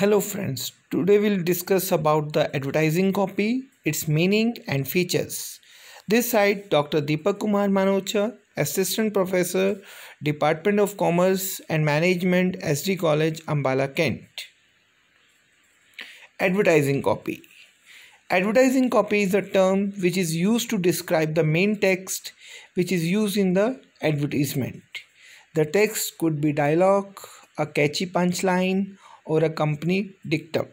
Hello friends, today we'll discuss about the advertising copy, its meaning and features. This site Dr. Deepak Kumar Manocha, Assistant Professor, Department of Commerce and Management, SD College, Ambala, Kent. Advertising copy. Advertising copy is a term which is used to describe the main text which is used in the advertisement. The text could be dialogue, a catchy punchline, or a company dictum.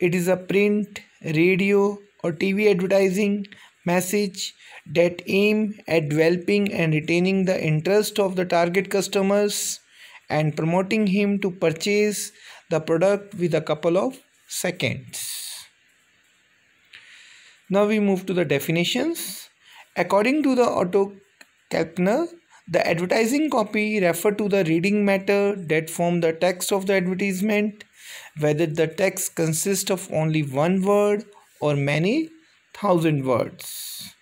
It is a print, radio, or TV advertising message that aim at developing and retaining the interest of the target customers and promoting him to purchase the product with a couple of seconds. Now we move to the definitions. According to the Otto Kalkner, the advertising copy refer to the reading matter that form the text of the advertisement, whether the text consists of only one word or many thousand words.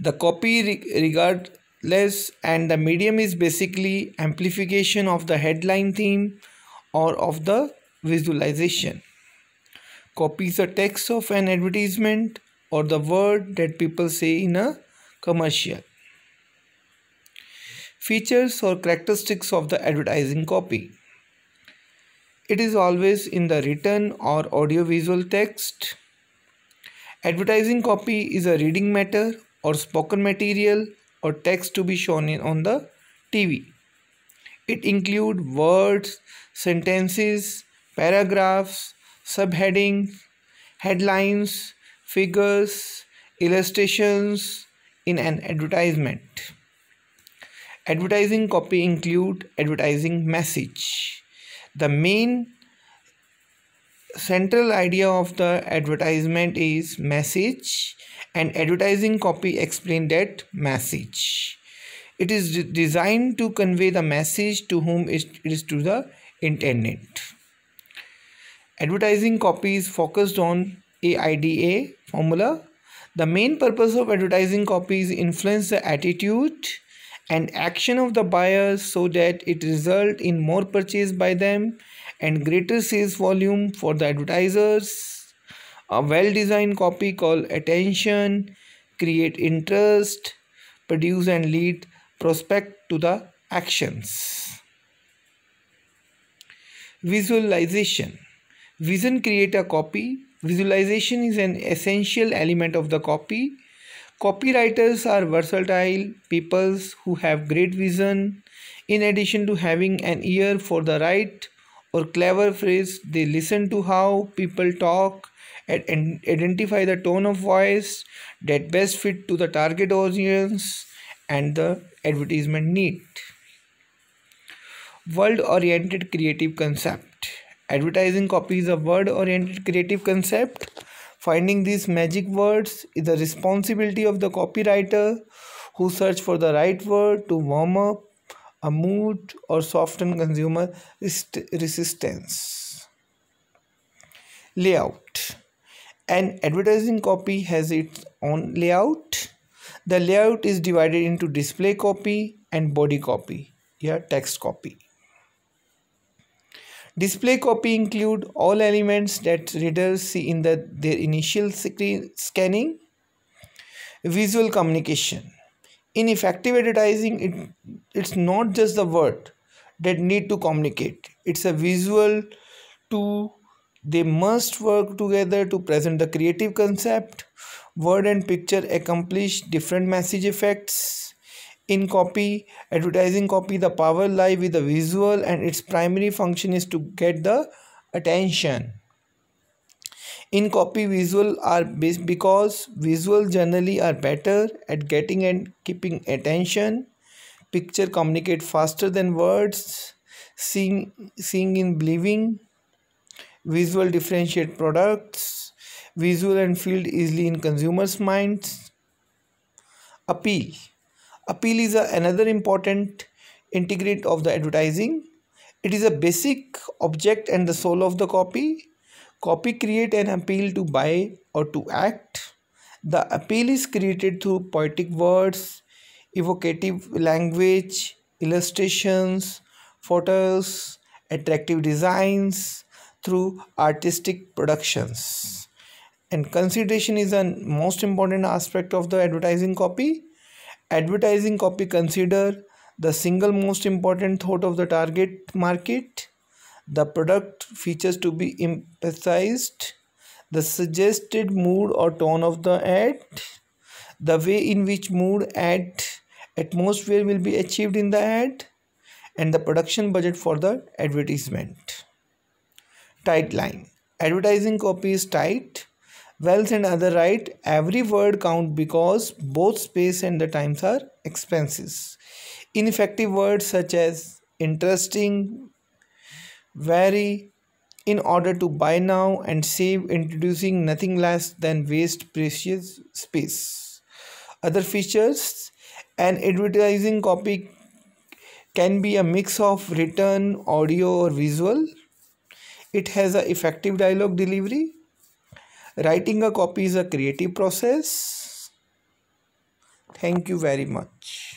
The copy regardless and the medium is basically amplification of the headline theme or of the visualization. Copies the text of an advertisement or the word that people say in a commercial. Features or characteristics of the advertising copy. It is always in the written or audiovisual text. Advertising copy is a reading matter or spoken material or text to be shown in, on the TV. It includes words, sentences, paragraphs, subheadings, headlines, figures, illustrations in an advertisement. Advertising copy include advertising message. The main central idea of the advertisement is message and advertising copy explain that message. It is de designed to convey the message to whom it is to the intended. Advertising copy is focused on AIDA formula. The main purpose of advertising copy is influence the attitude and action of the buyers so that it result in more purchase by them and greater sales volume for the advertisers a well designed copy call attention create interest produce and lead prospect to the actions visualization vision create a copy visualization is an essential element of the copy Copywriters are versatile people who have great vision. In addition to having an ear for the right or clever phrase, they listen to how people talk and identify the tone of voice that best fit to the target audience and the advertisement need. World oriented creative concept. Advertising copy is a word oriented creative concept Finding these magic words is the responsibility of the copywriter who search for the right word to warm up a mood or soften consumer resistance. Layout An advertising copy has its own layout. The layout is divided into display copy and body copy, here text copy. Display copy include all elements that readers see in the, their initial screen scanning. Visual communication. In effective advertising, it, it's not just the word that need to communicate. It's a visual to they must work together to present the creative concept. Word and picture accomplish different message effects. In copy, advertising copy, the power lie with the visual and its primary function is to get the attention. In copy, visual are because visual generally are better at getting and keeping attention. Picture communicate faster than words. Seeing, seeing in believing. Visual differentiate products. Visual and field easily in consumers' minds. Appeal Appeal is another important integrate of the advertising. It is a basic object and the soul of the copy. Copy create an appeal to buy or to act. The appeal is created through poetic words, evocative language, illustrations, photos, attractive designs, through artistic productions. And consideration is a most important aspect of the advertising copy advertising copy consider the single most important thought of the target market the product features to be emphasized the suggested mood or tone of the ad the way in which mood ad atmosphere will be achieved in the ad and the production budget for the advertisement tight line advertising copy is tight Wells and other right every word count because both space and the times are expenses. Ineffective words such as interesting, very, in order to buy now and save introducing nothing less than waste precious space. Other features an advertising copy can be a mix of written, audio or visual. It has an effective dialogue delivery Writing a copy is a creative process. Thank you very much.